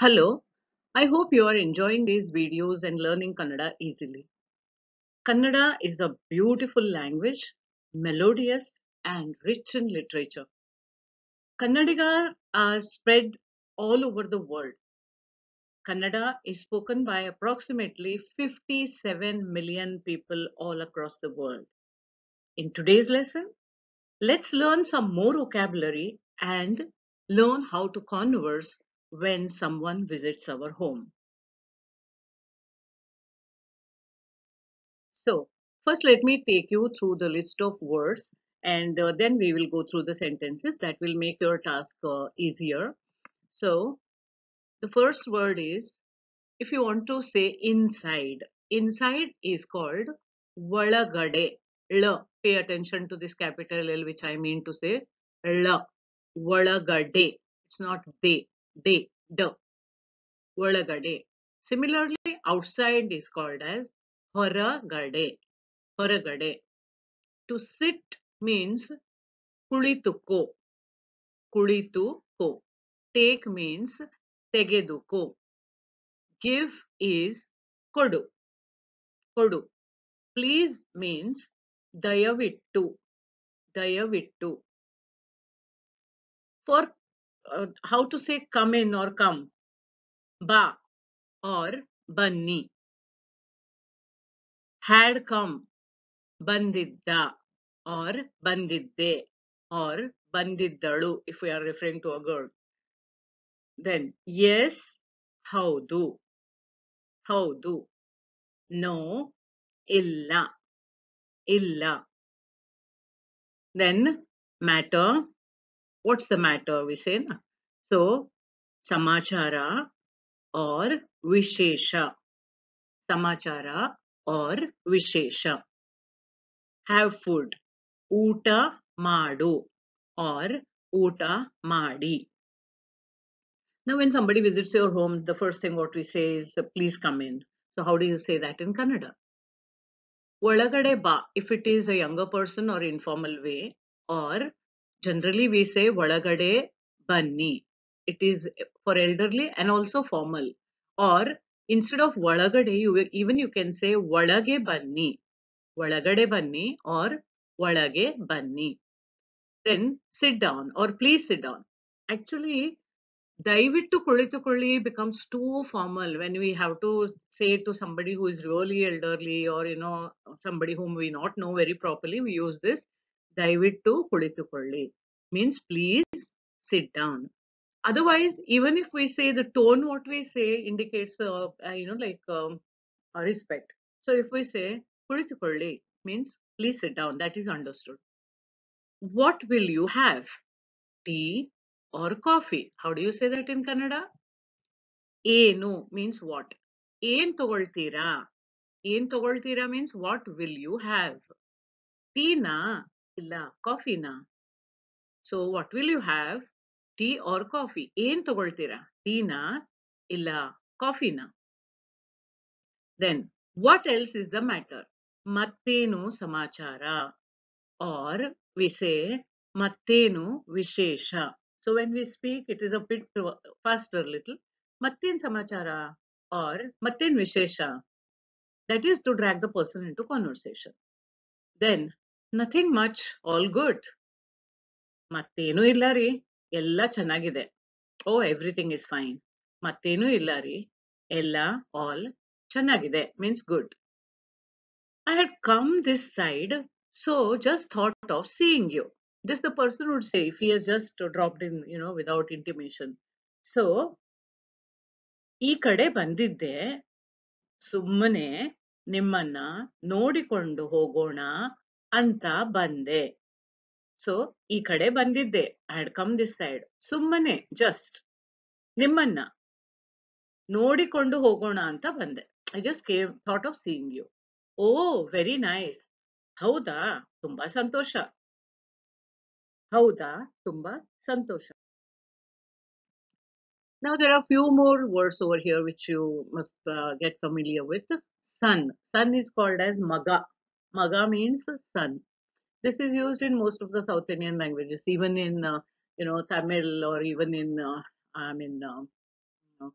Hello, I hope you are enjoying these videos and learning Kannada easily. Kannada is a beautiful language, melodious and rich in literature. Kannadiga are spread all over the world. Kannada is spoken by approximately 57 million people all across the world. In today's lesson, let's learn some more vocabulary and learn how to converse when someone visits our home. So, first let me take you through the list of words and uh, then we will go through the sentences that will make your task uh, easier. So, the first word is if you want to say inside, inside is called valagade. L. Pay attention to this capital L, which I mean to say L. Valagade. It's not they de the olagade similarly outside is called as horagade horagade to sit means kulituko kulituko take means tegeduko give is kodu kodu please means dayavittu dayavittu for uh, how to say come in or come ba or banni had come bandidda or bandidde or bandiddalu if we are referring to a girl then yes how do how do no illa illa then matter what's the matter we say na so samachara or vishesha samachara or vishesha have food Uta madu or uta madi. Now, when somebody visits your home, the first thing what we say is, please come in. So, how do you say that in Kannada? Olagade ba, if it is a younger person or informal way, or generally we say Valagade Banni. It is for elderly and also formal. Or instead of Valagade, you, even you can say Valage Banni. Valagade Banni or Valage Banni. Then sit down or please sit down. Actually, ದಯವಿಟ್ಟು ಕುಳಿತುಕೊಳ್ಳಿ becomes too formal when we have to say to somebody who is really elderly or you know somebody whom we not know very properly we use this David, to ಕುಳಿತುಕೊಳ್ಳಿ means please sit down. otherwise even if we say the tone what we say indicates uh, uh, you know like um, uh, respect so if we say kulithukolli means please sit down that is understood what will you have tea or coffee how do you say that in Canada? enu means what en ತಗೊಳ್ತೀರಾ en ತಗೊಳ್ತೀರಾ means what will you have teena illa coffee na so what will you have tea or coffee en tagoltira tea na illa coffee na then what else is the matter mattenu samachara or we say mattenu vishesha so when we speak it is a bit faster little matten samachara or matten vishesha that is to drag the person into conversation then nothing much all good ಮತ್ತೇನು ಇಲ್ಲ ರೀ ಎಲ್ಲ ಚೆನ್ನಾಗಿದೆ ಓ everything is fine ಮತ್ತೇನು ಇಲ್ಲ ರೀ ಎಲ್ಲ all ಚೆನ್ನಾಗಿದೆ means good I had come this side so just thought of seeing you this the person would say if is just dropped in you know without intimation so ಈ ಕಡೆ ಬಂದಿದ್ದೆ ಸುಮ್ಮನೆ ನಿಮ್ಮನ್ನ ನೋಡಿಕೊಂಡು ಹೋಗೋಣ ಅಂತ ಬಂದೆ. ಸೊ ಈ ಕಡೆ ಬಂದಿದ್ದೆ. I had come this side. ಸುಮ್ಮನೆ just ನಿಮ್ಮನ್ನ ನೋಡಿಕೊಂಡು ಹೋಗೋಣ ಅಂತ ಬಂದೆ. I just came thought of seeing you. Oh very nice ಹೌದಾ ತುಂಬಾ ಸಂತೋಷ ಹೌದಾ ತುಂಬಾ ಸಂತೋಷ Now there are a few more words over here which you must uh, get familiar with. Sun. Sun is called as Maga. Maga means sun. This is used in most of the South Indian languages, even in uh, you know Tamil or even in uh, I mean uh, you know,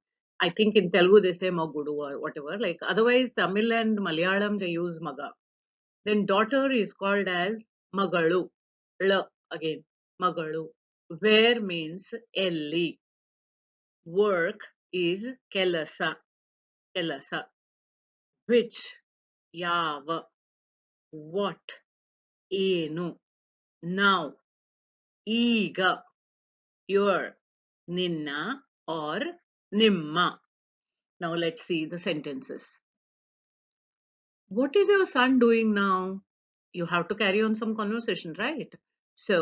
I think in Telugu they say Magudu or whatever. Like otherwise Tamil and Malayalam they use Maga. Then daughter is called as Magalu. L again Magalu. Where means Elli. Work is Kelasa. Kelasa. Which Yava what ಏನು now ಈಗ your ನಿನ್ನ or nimma now let's see the sentences what is your son doing now you have to carry on some conversation right so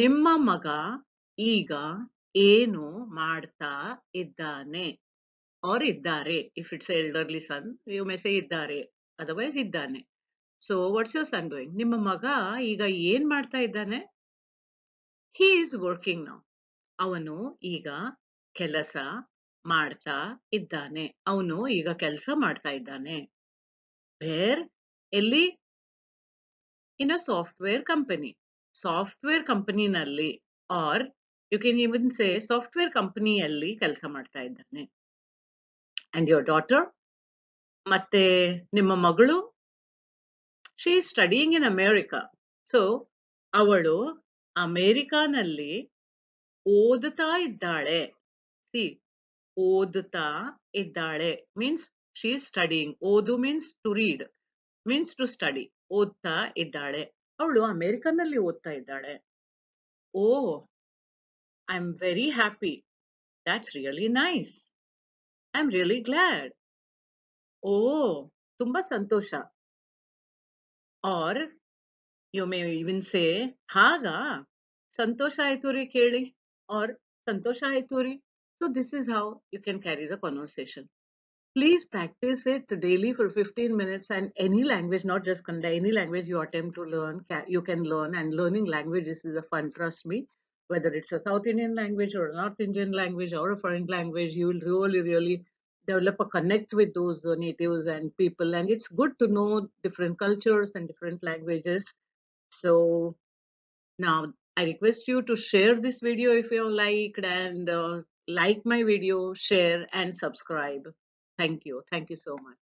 ನಿಮ್ಮ ಮಗ ಈಗ ಏನು ಮಾಡ್ತಾ ಇದ್ದಾನೆ or ಇದ್ದಾರೆ if it's elderly son you may say ಇದ್ದಾರೆ otherwise ಇದ್ದಾನೆ so what's your son going ನಿಮ್ಮ ಮಗ ಈಗ ಏನ್ ಮಾಡ್ತಾ ಇದ್ದಾನೆ ಹೀ ಈಸ್ ವರ್ಕಿಂಗ್ ನೌ ಅವನು ಈಗ ಕೆಲಸ ಮಾಡ್ತಾ ಇದ್ದಾನೆ ಅವನು ಈಗ ಕೆಲಸ ಮಾಡ್ತಾ ಇದ್ದಾನೆ ಬೇರ್ ಎಲ್ಲಿ in a software company software ಕಂಪನಿನಲ್ಲಿ are you can even say software ಕಂಪನಿಯಲ್ಲಿ ಕೆಲಸ ಮಾಡ್ತಾ ಇದ್ದಾನೆ ಅಂಡ್ ಯುವರ್ ಡಾಟರ್ ಮತ್ತೆ ನಿಮ್ಮ ಮಗಳು she is studying in America so ಅವಳು ಅಮೇರಿಕಾನಲ್ಲಿ ಓದುತ್ತಾ ಇದ್ದಾಳೆ ಸಿ ಓದುತ್ತಾ ಇದ್ದಾಳೆ ಮೀನ್ಸ್ ಶಿ ಈಸ್ ಸ್ಟಡಿಯಿಂಗ್ ಓದು means to read means to study ಓದ್ತಾ ಇದ್ದಾಳೆ ಅವಳು ಅಮೇರಿಕಾನಲ್ಲಿ ಓದ್ತಾ ಇದ್ದಾಳೆ oh I am very happy that's really nice I am really glad oh ತುಂಬಾ ಸಂತೋಷ Or you may even say, ಹಾಗಾ ಸಂತೋಷ ಆಯ್ತು ರೀ ಕೇಳಿ ಆರ್ ಸಂತೋಷ ಆಯ್ತು ರೀ so this is how you can carry the please practice it daily for 15 minutes and any language not just Kannada any language you attempt to learn you can learn and learning languages is a fun trust me whether it's a South Indian language or a North Indian language or a foreign language you will really really develop a connect with those uh, natives and people and it's good to know different cultures and different languages so now i request you to share this video if you liked and uh, like my video share and subscribe thank you thank you so much